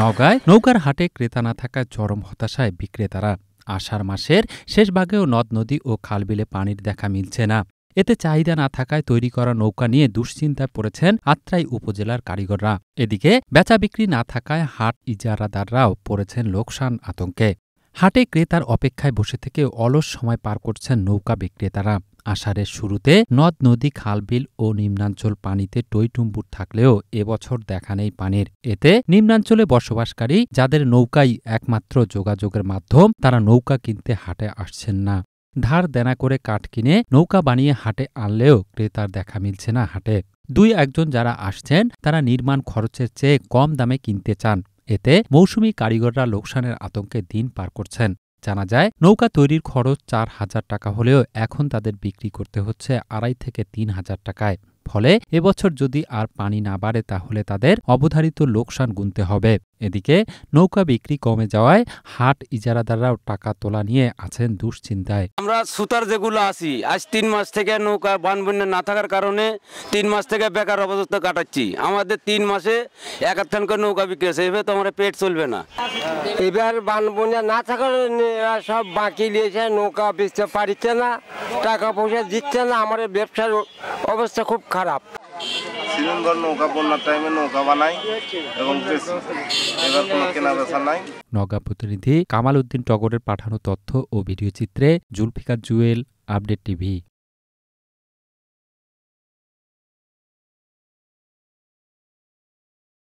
নগায় নৌকার হাটে ক্রেতা না থাকায় চরম হতাশায় বিক্রেতারা আষাঢ় মাসের শেষ ভাগেও নদ নদী ও খালবিলে পানির দেখা মিলছে না এতে চাহিদা না থাকায় তৈরি করা নৌকা নিয়ে দুশ্চিন্তায় পড়েছেন আত্রাই উপজেলার কারিগররা এদিকে বেচা বিক্রি না থাকায় হাট ইজারাদাররাও পড়েছেন লোকসান আতঙ্কে হাটে ক্রেতার অপেক্ষায় বসে থেকে অলস সময় পার করছেন নৌকা বিক্রেতারা আষাঢ়ের শুরুতে নদ নদী খালবিল ও নিম্নাঞ্চল পানিতে টইটুম্বুর থাকলেও এবছর দেখা নেই পানির এতে নিম্নাঞ্চলে বসবাসকারী যাদের নৌকাই একমাত্র যোগাযোগের মাধ্যম তারা নৌকা কিনতে হাটে আসছেন না ধার দেনা করে কাঠ কিনে নৌকা বানিয়ে হাটে আনলেও ক্রেতার দেখা মিলছে না হাটে দুই একজন যারা আসছেন তারা নির্মাণ খরচের চেয়ে কম দামে কিনতে চান এতে মৌসুমি কারিগররা লোকসানের আতঙ্কে দিন পার করছেন জানা যায় নৌকা তৈরির খরচ চার হাজার টাকা হলেও এখন তাদের বিক্রি করতে হচ্ছে আড়াই থেকে তিন হাজার টাকায় ফলে এবছর যদি আর পানি না বাড়ে তাহলে তাদের অবধারিত লোকসান গুনতে হবে এদিকে নৌকা বিক্রি কমে যাওয়ায় হাট ইজারাদাররাও টাকা তোলা নিয়ে আছেন দুশ্চিন্তায় আমরা সুতার যেগুলো আছি আজ তিন মাস থেকে নৌকা বান বন্যা না থাকার কারণে তিন মাস থেকে বেকার অবস্থা কাটাচ্ছি আমাদের তিন মাসে একাত্তন করে নৌকা বিক্রি আছে এভাবে তো আমার পেট চলবে না এবার বান বন্যা না থাকার সব বাকি নিয়েছে নৌকা বেচতে পারিতে না টাকা পয়সা দিচ্ছে না আমাদের ব্যবসার অবস্থা খুব খারাপ নগা প্রতিনিধি কামাল উদ্দিন টগরের পাঠানো তথ্য ও ভিডিও চিত্রে জুলফিকার জুয়েল আপডেট টিভি